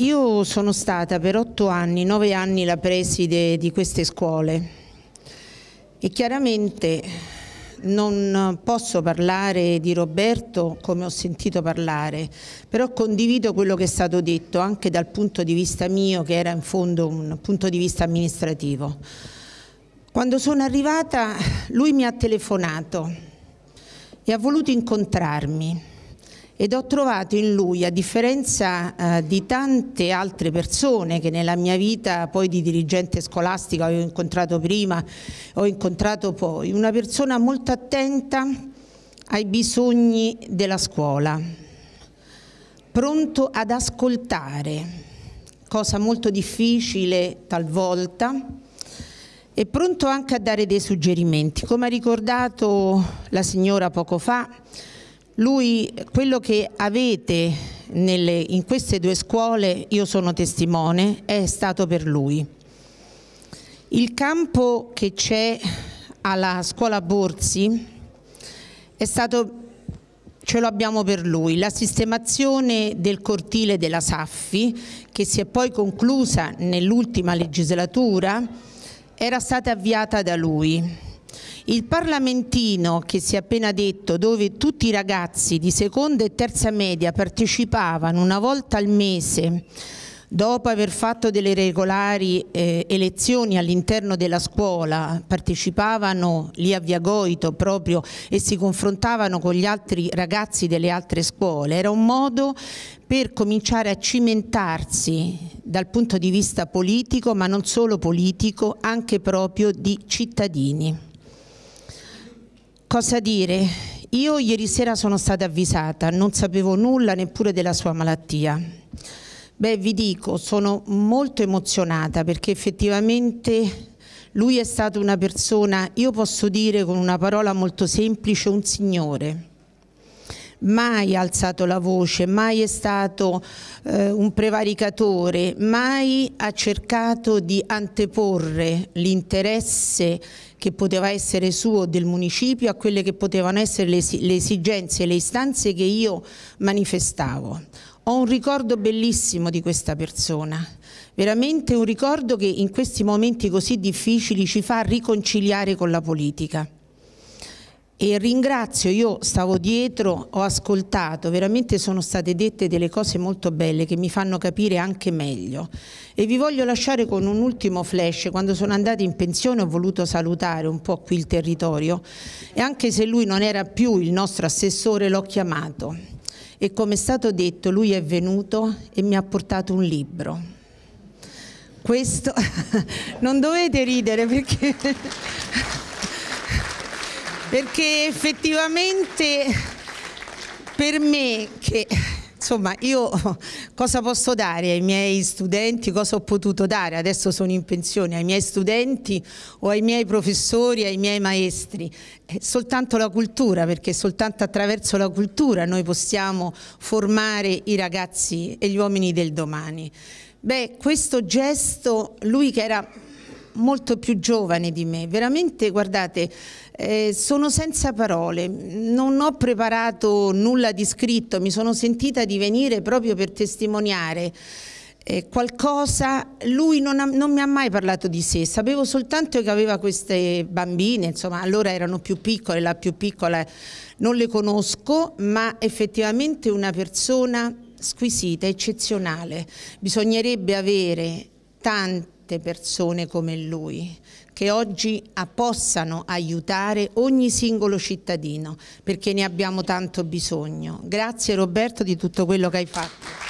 Io sono stata per otto anni, nove anni la preside di queste scuole e chiaramente non posso parlare di Roberto come ho sentito parlare, però condivido quello che è stato detto anche dal punto di vista mio che era in fondo un punto di vista amministrativo. Quando sono arrivata lui mi ha telefonato e ha voluto incontrarmi ed ho trovato in lui, a differenza eh, di tante altre persone che nella mia vita poi di dirigente scolastica ho incontrato prima, ho incontrato poi, una persona molto attenta ai bisogni della scuola, pronto ad ascoltare, cosa molto difficile talvolta, e pronto anche a dare dei suggerimenti. Come ha ricordato la signora poco fa, lui, quello che avete nelle, in queste due scuole, io sono testimone, è stato per lui. Il campo che c'è alla scuola Borsi è stato, ce lo abbiamo per lui, la sistemazione del cortile della Saffi, che si è poi conclusa nell'ultima legislatura, era stata avviata da lui il parlamentino che si è appena detto, dove tutti i ragazzi di seconda e terza media partecipavano una volta al mese dopo aver fatto delle regolari eh, elezioni all'interno della scuola, partecipavano lì a Via Goito proprio e si confrontavano con gli altri ragazzi delle altre scuole, era un modo per cominciare a cimentarsi dal punto di vista politico, ma non solo politico, anche proprio di cittadini. Cosa dire? Io ieri sera sono stata avvisata, non sapevo nulla neppure della sua malattia. Beh, vi dico, sono molto emozionata perché effettivamente lui è stato una persona, io posso dire con una parola molto semplice, un signore mai alzato la voce, mai è stato eh, un prevaricatore, mai ha cercato di anteporre l'interesse che poteva essere suo del municipio a quelle che potevano essere le, le esigenze e le istanze che io manifestavo. Ho un ricordo bellissimo di questa persona, veramente un ricordo che in questi momenti così difficili ci fa riconciliare con la politica e ringrazio, io stavo dietro, ho ascoltato, veramente sono state dette delle cose molto belle che mi fanno capire anche meglio e vi voglio lasciare con un ultimo flash, quando sono andata in pensione ho voluto salutare un po' qui il territorio e anche se lui non era più il nostro assessore l'ho chiamato e come è stato detto lui è venuto e mi ha portato un libro questo non dovete ridere perché perché effettivamente per me che insomma io cosa posso dare ai miei studenti, cosa ho potuto dare, adesso sono in pensione, ai miei studenti o ai miei professori, ai miei maestri, è soltanto la cultura perché soltanto attraverso la cultura noi possiamo formare i ragazzi e gli uomini del domani. Beh, questo gesto, lui che era molto più giovane di me, veramente guardate, eh, sono senza parole, non ho preparato nulla di scritto, mi sono sentita di venire proprio per testimoniare eh, qualcosa, lui non, ha, non, mi ha mai parlato di sé, sapevo soltanto che aveva queste bambine, insomma allora erano più piccole, la più piccola non le conosco, ma effettivamente una persona squisita, eccezionale, bisognerebbe avere tanti tante persone come lui che oggi possano aiutare ogni singolo cittadino perché ne abbiamo tanto bisogno. Grazie Roberto di tutto quello che hai fatto.